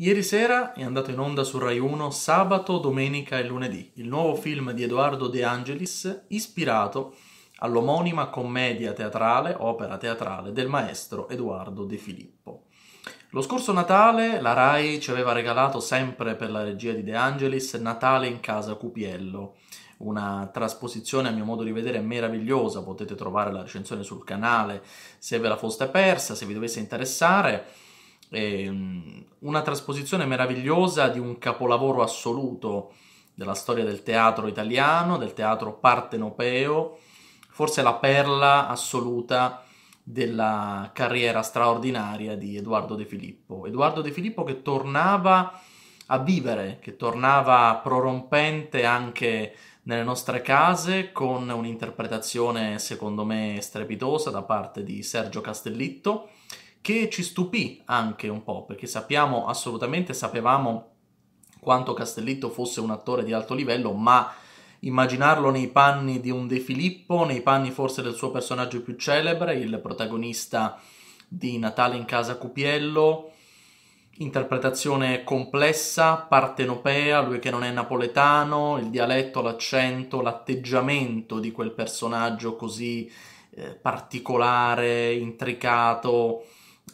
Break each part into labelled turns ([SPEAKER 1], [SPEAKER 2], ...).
[SPEAKER 1] Ieri sera è andato in onda su Rai 1 sabato, domenica e lunedì il nuovo film di Edoardo De Angelis ispirato all'omonima commedia teatrale, opera teatrale del maestro Edoardo De Filippo. Lo scorso Natale la RAI ci aveva regalato sempre per la regia di De Angelis Natale in casa Cupiello, una trasposizione a mio modo di vedere meravigliosa, potete trovare la recensione sul canale se ve la foste persa, se vi dovesse interessare eh, una trasposizione meravigliosa di un capolavoro assoluto della storia del teatro italiano, del teatro partenopeo, forse la perla assoluta della carriera straordinaria di Edoardo De Filippo. Edoardo De Filippo che tornava a vivere, che tornava prorompente anche nelle nostre case con un'interpretazione secondo me strepitosa da parte di Sergio Castellitto che ci stupì anche un po', perché sappiamo assolutamente, sapevamo quanto Castellitto fosse un attore di alto livello, ma immaginarlo nei panni di un De Filippo, nei panni forse del suo personaggio più celebre, il protagonista di Natale in casa Cupiello, interpretazione complessa, partenopea, lui che non è napoletano, il dialetto, l'accento, l'atteggiamento di quel personaggio così eh, particolare, intricato,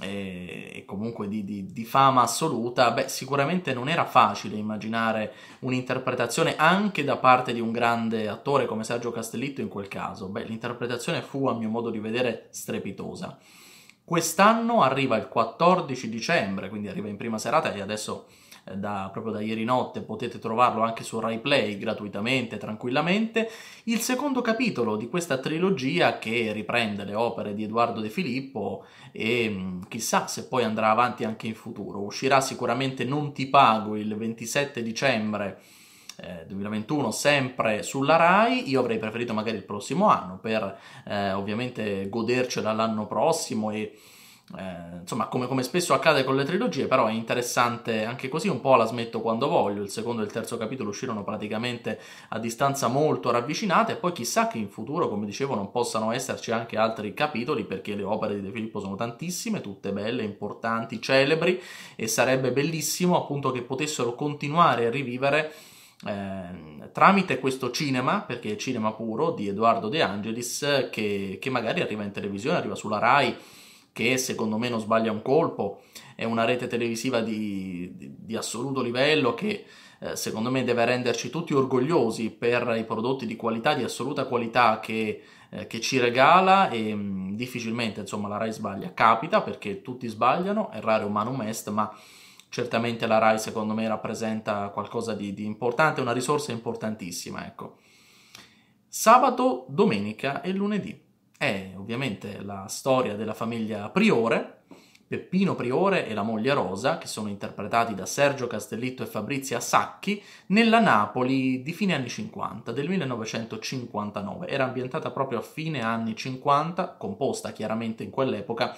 [SPEAKER 1] eh, e comunque di, di, di, fama assoluta, beh, sicuramente non era facile immaginare un'interpretazione anche da parte di un grande attore come Sergio Castellitto in quel caso. Beh, l'interpretazione fu, a mio modo di vedere, strepitosa. Quest'anno arriva il 14 dicembre, quindi arriva in prima serata e adesso da, proprio da ieri notte, potete trovarlo anche su RaiPlay gratuitamente, tranquillamente. Il secondo capitolo di questa trilogia che riprende le opere di Edoardo De Filippo e mm, chissà se poi andrà avanti anche in futuro. Uscirà sicuramente Non ti pago il 27 dicembre 2021 eh, sempre sulla RAI, io avrei preferito magari il prossimo anno per eh, ovviamente godercela l'anno prossimo e eh, insomma, come, come, spesso accade con le trilogie, però è interessante anche così, un po' la smetto quando voglio. Il secondo e il terzo capitolo uscirono praticamente a distanza molto ravvicinata e poi chissà che in futuro, come dicevo, non possano esserci anche altri capitoli perché le opere di De Filippo sono tantissime, tutte belle, importanti, celebri e sarebbe bellissimo appunto che potessero continuare a rivivere ehm, tramite questo cinema, perché è cinema puro, di Edoardo De Angelis che, che magari arriva in televisione, arriva sulla RAI che secondo me non sbaglia un colpo, è una rete televisiva di, di, di assoluto livello che eh, secondo me deve renderci tutti orgogliosi per i prodotti di qualità, di assoluta qualità che, eh, che ci regala e mh, mm, difficilmente insomma la RAI sbaglia, capita perché tutti sbagliano, è errare manum est, ma certamente la RAI secondo me rappresenta qualcosa di, di importante, una risorsa importantissima ecco. Sabato, domenica e lunedì è ovviamente la storia della famiglia Priore, Peppino Priore e la moglie Rosa, che sono interpretati da Sergio Castellitto e Fabrizia Sacchi, nella Napoli di fine anni 50, del 1959. Era ambientata proprio a fine anni 50, composta chiaramente in quell'epoca,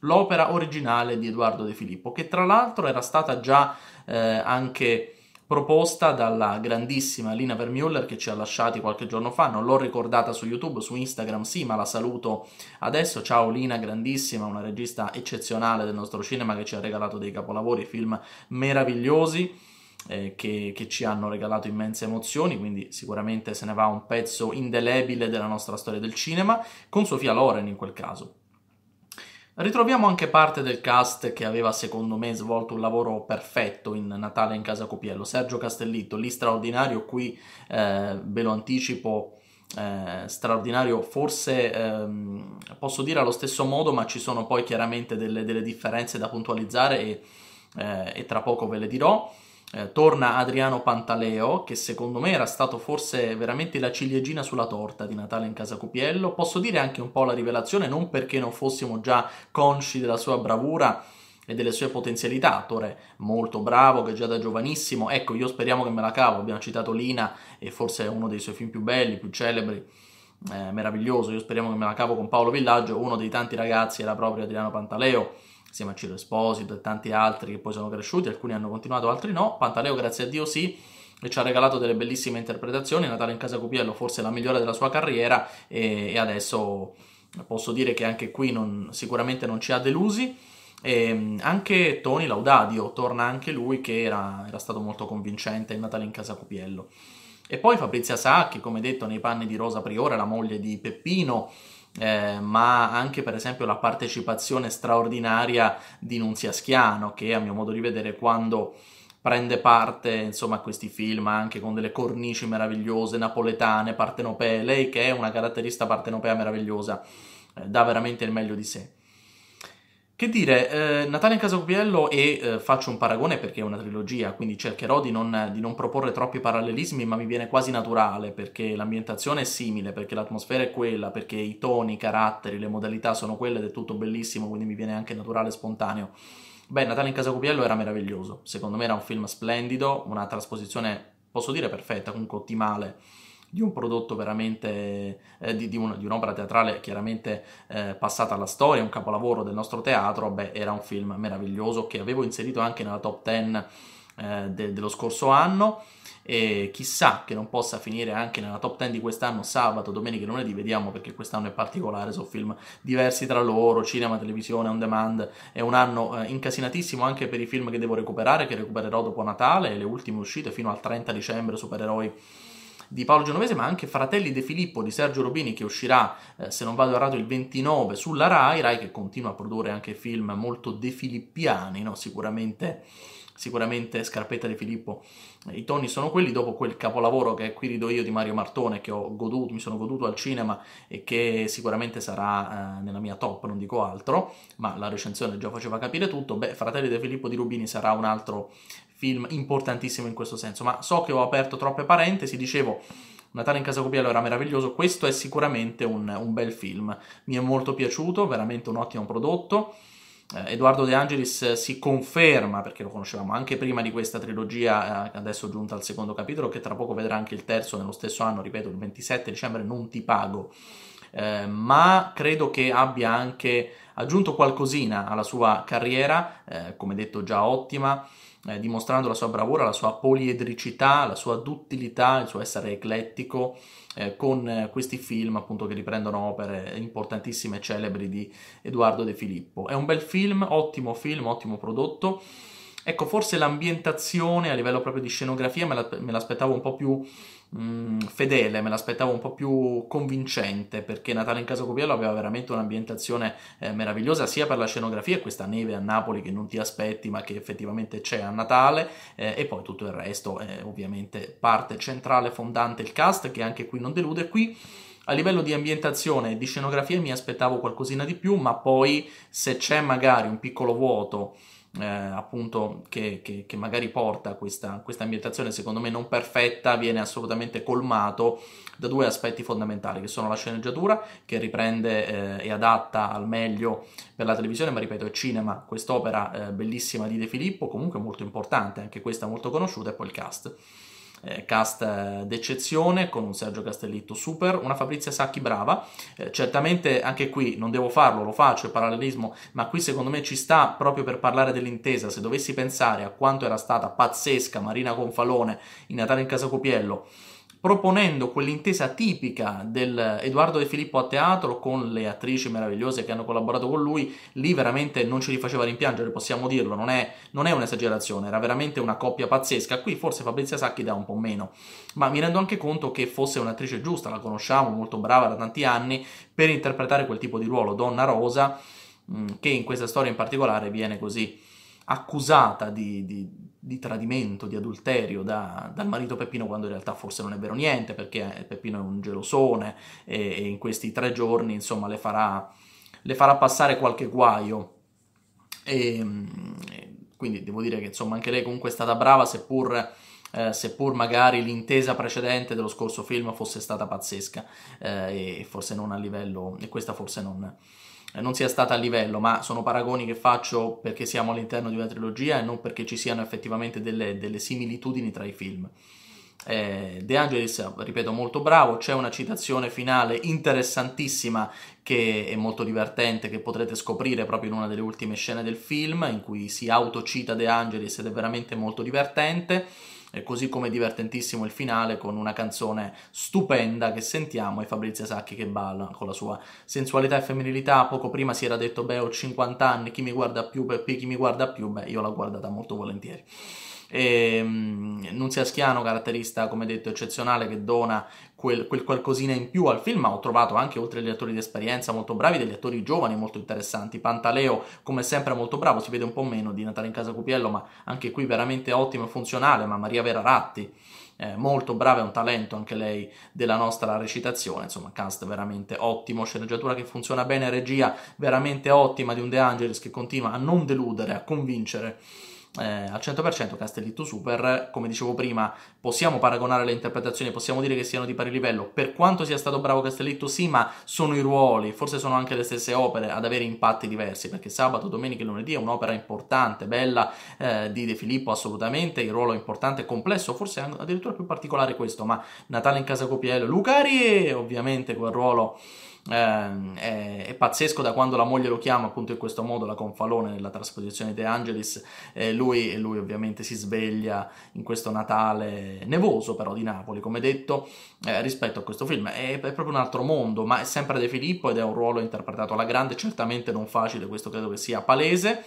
[SPEAKER 1] l'opera originale di Edoardo De Filippo, che tra l'altro era stata già eh, anche proposta dalla grandissima Lina Vermuller che ci ha lasciati qualche giorno fa, non l'ho ricordata su YouTube, su Instagram sì, ma la saluto adesso. Ciao Lina, grandissima, una regista eccezionale del nostro cinema che ci ha regalato dei capolavori, film meravigliosi. Eh, che, che, ci hanno regalato immense emozioni, quindi sicuramente se ne va un pezzo indelebile della nostra storia del cinema, con Sofia Loren in quel caso. Ritroviamo anche parte del cast che aveva secondo me svolto un lavoro perfetto in Natale in Casa Copiello. Sergio Castellitto, lì straordinario, qui eh, ve lo anticipo, eh, straordinario forse ehm, posso dire allo stesso modo, ma ci sono poi chiaramente delle, delle differenze da puntualizzare e, eh, e tra poco ve le dirò eh, torna Adriano Pantaleo, che secondo me era stato forse veramente la ciliegina sulla torta di Natale in casa Cupiello. Posso dire anche un po' la rivelazione, non perché non fossimo già consci della sua bravura e delle sue potenzialità, attore molto bravo che già da giovanissimo, ecco io speriamo che me la cavo, abbiamo citato Lina e forse è uno dei suoi film più belli, più celebri, eh, meraviglioso, io speriamo che me la cavo con Paolo Villaggio, uno dei tanti ragazzi era proprio Adriano Pantaleo, insieme a Ciro Esposito e tanti altri che poi sono cresciuti, alcuni hanno continuato, altri no. Pantaleo, grazie a Dio, sì e ci ha regalato delle bellissime interpretazioni. Natale in casa Cupiello, forse la migliore della sua carriera, e, e adesso posso dire che anche qui non, sicuramente non ci ha delusi. E ehm, anche Tony Laudadio torna anche lui, che era, era stato molto convincente in Natale in casa Cupiello. E poi Fabrizia Sacchi, come detto, nei panni di Rosa Priore, la moglie di Peppino eh, ma anche per esempio la partecipazione straordinaria di Nunzia Schiano, che a mio modo di vedere quando prende parte insomma, a questi film anche con delle cornici meravigliose, napoletane, partenopee, lei che è una caratterista partenopea meravigliosa, eh, dà veramente il meglio di sé. Che dire, eh, Natale in casa Cupiello e eh, faccio un paragone perché è una trilogia, quindi cercherò di non, di non, proporre troppi parallelismi, ma mi viene quasi naturale perché l'ambientazione è simile, perché l'atmosfera è quella, perché i toni, i caratteri, le modalità sono quelle ed è tutto bellissimo, quindi mi viene anche naturale e spontaneo. Beh, Natale in casa Cupiello era meraviglioso, secondo me era un film splendido, una trasposizione, posso dire perfetta, comunque ottimale di un prodotto veramente, eh, di, di, un, di, un'opera teatrale chiaramente eh, passata alla storia, un capolavoro del nostro teatro, beh, era un film meraviglioso che avevo inserito anche nella top 10 eh, de, dello scorso anno e chissà che non possa finire anche nella top 10 di quest'anno, sabato, domenica e lunedì, vediamo perché quest'anno è particolare, sono film diversi tra loro, cinema, televisione, on demand, è un anno eh, incasinatissimo anche per i film che devo recuperare, che recupererò dopo Natale, le ultime uscite fino al 30 dicembre, supereroi di Paolo Genovese, ma anche Fratelli De Filippo di Sergio Robini che uscirà, eh, se non vado errato, il 29 sulla Rai, Rai che continua a produrre anche film molto defilippiani, no? sicuramente sicuramente Scarpetta De Filippo eh, i toni sono quelli dopo quel capolavoro che qui rido io di Mario Martone che ho goduto, mi sono goduto al cinema e che sicuramente sarà eh, nella mia top non dico altro ma la recensione già faceva capire tutto beh Fratelli De Filippo di Rubini sarà un altro film importantissimo in questo senso. Ma so che ho aperto troppe parentesi, dicevo. Natale in Casa Copiello era meraviglioso, questo è sicuramente un, un bel film, mi è molto piaciuto, veramente un ottimo prodotto. Eh, Edoardo De Angelis eh, si conferma, perché lo conoscevamo anche prima di questa trilogia, eh, adesso giunta al secondo capitolo, che tra poco vedrà anche il terzo nello stesso anno, ripeto, il 27 dicembre, non ti pago, eh, ma credo che abbia anche aggiunto qualcosina alla sua carriera, eh, come detto già ottima, eh, dimostrando la sua bravura, la sua poliedricità, la sua duttilità, il suo essere eclettico eh, con eh, questi film appunto che riprendono opere importantissime e celebri di Edoardo De Filippo. È un bel film, ottimo film, ottimo prodotto. Ecco, forse l'ambientazione a livello proprio di scenografia me, l'aspettavo un po' più mh, mm, fedele, me l'aspettavo un po' più convincente, perché Natale in Casa Copiello aveva veramente un'ambientazione eh, meravigliosa sia per la scenografia, questa neve a Napoli che non ti aspetti ma che effettivamente c'è a Natale, eh, e poi tutto il resto, è ovviamente parte centrale, fondante, il cast, che anche qui non delude. Qui a livello di ambientazione e di scenografia mi aspettavo qualcosina di più, ma poi se c'è magari un piccolo vuoto eh, appunto che, che, che, magari porta questa, questa ambientazione secondo me non perfetta viene assolutamente colmato da due aspetti fondamentali che sono la sceneggiatura che riprende eh, e adatta al meglio per la televisione ma ripeto è cinema quest'opera eh, bellissima di De Filippo comunque molto importante anche questa molto conosciuta e poi il cast eh, cast eh, d'eccezione con un Sergio Castellitto super, una Fabrizia Sacchi brava, eh, certamente anche qui non devo farlo, lo faccio, il parallelismo, ma qui secondo me ci sta proprio per parlare dell'intesa, se dovessi pensare a quanto era stata pazzesca Marina Confalone in Natale in Casa Copiello, proponendo quell'intesa tipica del Edoardo De Filippo a teatro con le attrici meravigliose che hanno collaborato con lui, lì veramente non ci li faceva rimpiangere, possiamo dirlo, non è, non è un'esagerazione, era veramente una coppia pazzesca, qui forse Fabrizia Sacchi dà un po' meno, ma mi rendo anche conto che fosse un'attrice giusta, la conosciamo, molto brava da tanti anni, per interpretare quel tipo di ruolo, Donna Rosa, mm, che in questa storia in particolare viene così accusata di, di, di tradimento, di adulterio da, dal marito Peppino quando in realtà forse non è vero niente perché Peppino è un gelosone e, e in questi tre giorni insomma le farà, le farà passare qualche guaio. E, ehm, quindi devo dire che insomma anche lei comunque è stata brava seppur... Eh, seppur magari l'intesa precedente dello scorso film fosse stata pazzesca eh, e forse non a livello, e questa forse non, eh, non sia stata a livello, ma sono paragoni che faccio perché siamo all'interno di una trilogia e non perché ci siano effettivamente delle, delle similitudini tra i film. Eh, De Angelis, ripeto, molto bravo, c'è una citazione finale interessantissima che è molto divertente, che potrete scoprire proprio in una delle ultime scene del film, in cui si autocita De Angelis ed è veramente molto divertente eh, così come divertentissimo il finale con una canzone stupenda che sentiamo e Fabrizia Sacchi che balla con la sua sensualità e femminilità. Poco prima si era detto, beh, ho 50 anni, chi mi guarda più, Peppi, chi mi guarda più, beh, io l'ho guardata molto volentieri. E, ehm, Nunzia Schiano, caratterista come detto eccezionale, che dona quel, quel, qualcosina in più al film, ma ho trovato anche oltre agli attori di esperienza molto bravi, degli attori giovani molto interessanti. Pantaleo, come sempre, molto bravo, si vede un po' meno di Natale in Casa Cupiello, ma anche qui veramente ottimo e funzionale. Ma Maria Vera Ratti. Eh, molto brava, è un talento anche lei della nostra recitazione, insomma cast veramente ottimo, sceneggiatura che funziona bene, regia veramente ottima di un De Angelis che continua a non deludere, a convincere eh, al 100% Castellitto Super, come dicevo prima, possiamo paragonare le interpretazioni, possiamo dire che siano di pari livello, per quanto sia stato bravo Castellitto sì, ma sono i ruoli, forse sono anche le stesse opere ad avere impatti diversi, perché sabato, domenica e lunedì è un'opera importante, bella, eh, di De Filippo assolutamente, il ruolo è importante, complesso, forse addirittura più particolare questo, ma Natale in casa Copiello, Lucari ovviamente quel ruolo... Eh, è, pazzesco da quando la moglie lo chiama appunto in questo modo, la Confalone nella trasposizione di De Angelis, eh, lui, e lui ovviamente si sveglia in questo Natale nevoso però di Napoli, come detto, eh, rispetto a questo film. È, è, proprio un altro mondo, ma è sempre De Filippo ed è un ruolo interpretato alla grande, certamente non facile, questo credo che sia palese.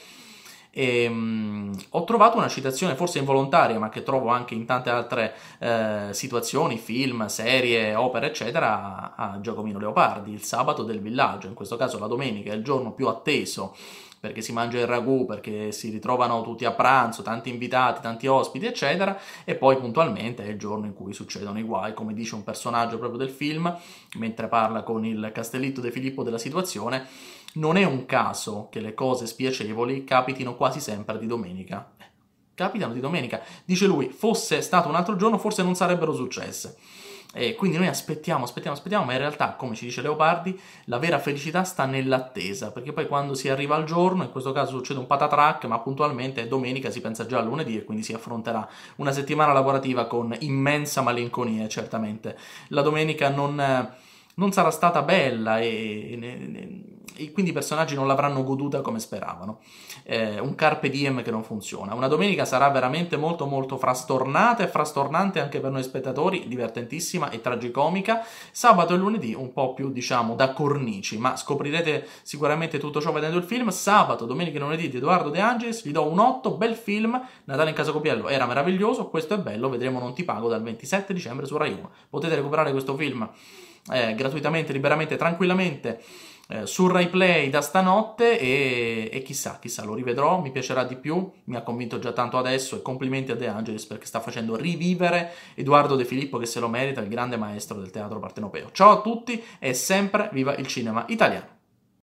[SPEAKER 1] E, ehm, mh, ho trovato una citazione, forse involontaria, ma che trovo anche in tante altre eh, situazioni, film, serie, opere, eccetera, a Giacomino Leopardi, il sabato del villaggio, in questo caso la domenica, è il giorno più atteso perché si mangia il ragù, perché si ritrovano tutti a pranzo, tanti invitati, tanti ospiti, eccetera, e poi puntualmente è il giorno in cui succedono i guai, come dice un personaggio proprio del film, mentre parla con il Castellitto De Filippo della situazione, non è un caso che le cose spiacevoli capitino quasi sempre di domenica. Capitano di domenica. Dice lui, fosse stato un altro giorno forse non sarebbero successe. E quindi noi aspettiamo, aspettiamo, aspettiamo, ma in realtà, come ci dice Leopardi, la vera felicità sta nell'attesa, perché poi quando si arriva al giorno, in questo caso succede un patatrack, ma puntualmente è domenica si pensa già a lunedì e quindi si affronterà una settimana lavorativa con immensa malinconia, certamente. La domenica non, non sarà stata bella e, e, e e quindi i personaggi non l'avranno goduta come speravano. Eh, un carpe diem che non funziona. Una domenica sarà veramente molto molto frastornata e frastornante anche per noi spettatori, divertentissima e tragicomica. Sabato e lunedì un po' più diciamo da cornici, ma scoprirete sicuramente tutto ciò vedendo il film. Sabato, domenica e lunedì di Edoardo De Angelis, vi do un 8, bel film. Natale in Casa Copiello era meraviglioso, questo è bello, vedremo Non ti pago dal 27 dicembre su Rai 1. Potete recuperare questo film eh, gratuitamente, liberamente, tranquillamente eh, su Rai Play da stanotte e, e, chissà, chissà, lo rivedrò, mi piacerà di più, mi ha convinto già tanto adesso e complimenti a De Angelis perché sta facendo rivivere Edoardo De Filippo che se lo merita, il grande maestro del teatro partenopeo. Ciao a tutti e sempre viva il cinema italiano!